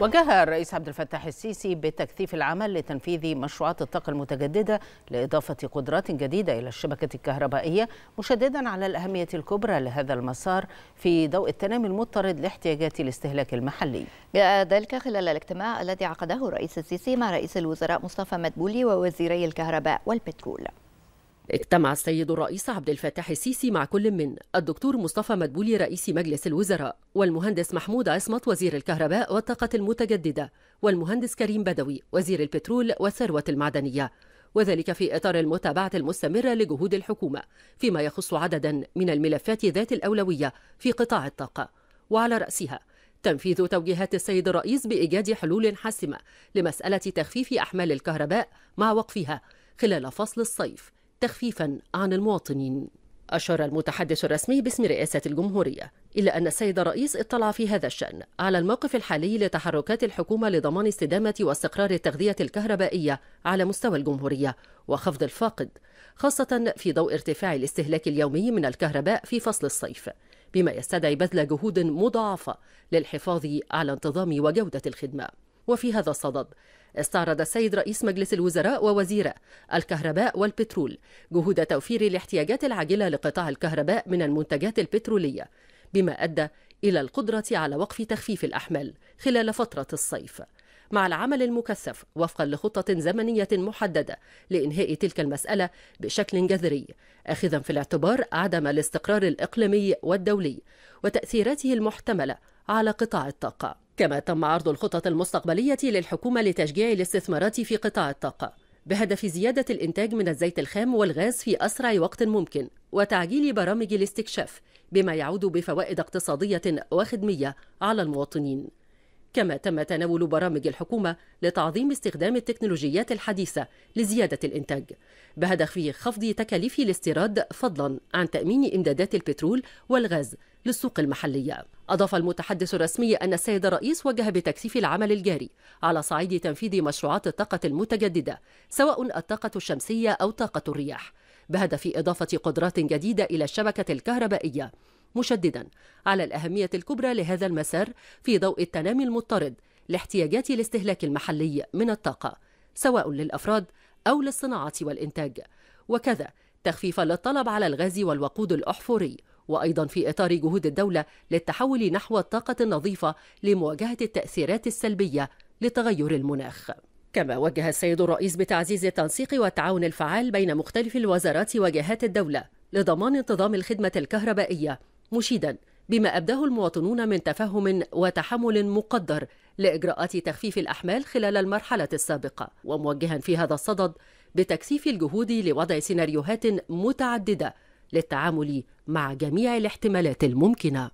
وجه الرئيس عبد الفتاح السيسي بتكثيف العمل لتنفيذ مشروعات الطاقة المتجددة لإضافة قدرات جديدة إلى الشبكة الكهربائية مشددا على الأهمية الكبرى لهذا المسار في ضوء التنامي المضطرد لاحتياجات الاستهلاك المحلي جاء ذلك خلال الاجتماع الذي عقده الرئيس السيسي مع رئيس الوزراء مصطفى مدبولي ووزيري الكهرباء والبترول اجتمع السيد الرئيس عبد الفتاح السيسي مع كل من الدكتور مصطفى مدبولي رئيس مجلس الوزراء والمهندس محمود عصمت وزير الكهرباء والطاقة المتجددة والمهندس كريم بدوي وزير البترول والثروة المعدنية وذلك في إطار المتابعة المستمرة لجهود الحكومة فيما يخص عددا من الملفات ذات الأولوية في قطاع الطاقة وعلى رأسها تنفيذ توجيهات السيد الرئيس بإيجاد حلول حاسمة لمسألة تخفيف أحمال الكهرباء مع وقفها خلال فصل الصيف تخفيفا عن المواطنين أشار المتحدث الرسمي باسم رئاسة الجمهورية إلى أن السيد الرئيس اطلع في هذا الشأن على الموقف الحالي لتحركات الحكومة لضمان استدامة واستقرار التغذية الكهربائية على مستوى الجمهورية وخفض الفاقد خاصة في ضوء ارتفاع الاستهلاك اليومي من الكهرباء في فصل الصيف بما يستدعي بذل جهود مضاعفة للحفاظ على انتظام وجودة الخدمة وفي هذا الصدد استعرض السيد رئيس مجلس الوزراء ووزيره الكهرباء والبترول جهود توفير الاحتياجات العاجلة لقطاع الكهرباء من المنتجات البترولية بما أدى إلى القدرة على وقف تخفيف الأحمال خلال فترة الصيف مع العمل المكثف وفقا لخطة زمنية محددة لإنهاء تلك المسألة بشكل جذري أخذا في الاعتبار عدم الاستقرار الإقليمي والدولي وتأثيراته المحتملة على قطاع الطاقة كما تم عرض الخطط المستقبلية للحكومة لتشجيع الاستثمارات في قطاع الطاقة بهدف زيادة الإنتاج من الزيت الخام والغاز في أسرع وقت ممكن وتعجيل برامج الاستكشاف بما يعود بفوائد اقتصادية وخدمية على المواطنين كما تم تناول برامج الحكومة لتعظيم استخدام التكنولوجيات الحديثة لزيادة الإنتاج بهدف خفض تكاليف الاستيراد فضلا عن تأمين إمدادات البترول والغاز للسوق المحلية أضاف المتحدث الرسمي أن السيد الرئيس وجه بتكثيف العمل الجاري على صعيد تنفيذ مشروعات الطاقة المتجددة سواء الطاقة الشمسية أو طاقة الرياح بهدف إضافة قدرات جديدة إلى الشبكة الكهربائية مشددا على الأهمية الكبرى لهذا المسار في ضوء التنامي المضطرد لاحتياجات الاستهلاك المحلي من الطاقة سواء للأفراد أو للصناعة والإنتاج وكذا تخفيف للطلب على الغاز والوقود الأحفوري وأيضا في إطار جهود الدولة للتحول نحو الطاقة النظيفة لمواجهة التأثيرات السلبية لتغير المناخ كما وجه السيد الرئيس بتعزيز التنسيق والتعاون الفعال بين مختلف الوزارات وجهات الدولة لضمان انتظام الخدمة الكهربائية مشيدا بما أبداه المواطنون من تفهم وتحمل مقدر لإجراءات تخفيف الأحمال خلال المرحلة السابقة وموجها في هذا الصدد بتكثيف الجهود لوضع سيناريوهات متعددة للتعامل مع جميع الاحتمالات الممكنة